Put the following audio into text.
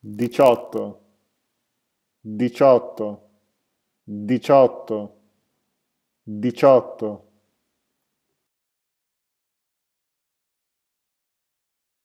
diciotto, diciotto, diciotto, diciotto.